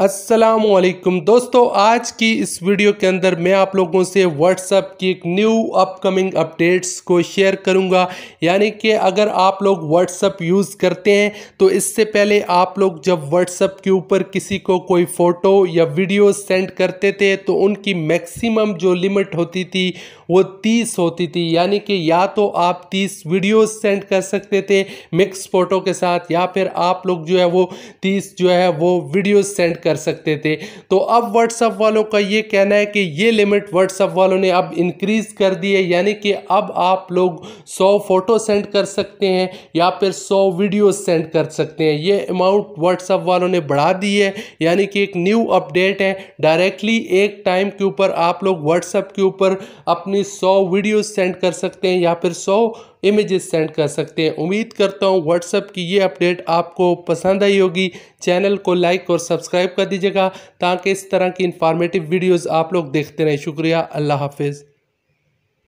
असलकुम दोस्तों आज की इस वीडियो के अंदर मैं आप लोगों से व्हाट्सअप की एक न्यू अपकमिंग अपडेट्स को शेयर करूंगा यानी कि अगर आप लोग व्हाट्सअप यूज़ करते हैं तो इससे पहले आप लोग जब व्हाट्सअप के ऊपर किसी को कोई फ़ोटो या वीडियो सेंड करते थे तो उनकी मैक्सिमम जो लिमिट होती थी वो तीस होती थी यानी कि या तो आप तीस वीडियोज़ सेंड कर सकते थे मिक्स फ़ोटो के साथ या फिर आप लोग जो है वो तीस जो है वो वीडियोज़ सेंड कर सकते थे तो अब व्हाट्सअप वालों का ये कहना है कि ये लिमिट व्हाट्सअप वालों ने अब इंक्रीज़ कर दी है यानी कि अब आप लोग सौ फ़ोटो सेंड कर सकते हैं या फिर सौ वीडियो सेंड कर सकते हैं ये अमाउंट व्हाट्सअप वालों ने बढ़ा दी है यानी कि एक न्यू अपडेट है डायरेक्टली एक टाइम के ऊपर आप लोग व्हाट्सअप के ऊपर अपनी सौ वीडियो सेंड कर सकते हैं या फिर सौ इमेजेस सेंड कर सकते हैं उम्मीद करता हूँ व्हाट्सएप की ये अपडेट आपको पसंद आई होगी चैनल को लाइक और सब्सक्राइब कर दीजिएगा ताकि इस तरह की इन्फॉर्मेटिव वीडियोज़ आप लोग देखते रहें शुक्रिया अल्लाह हाफिज़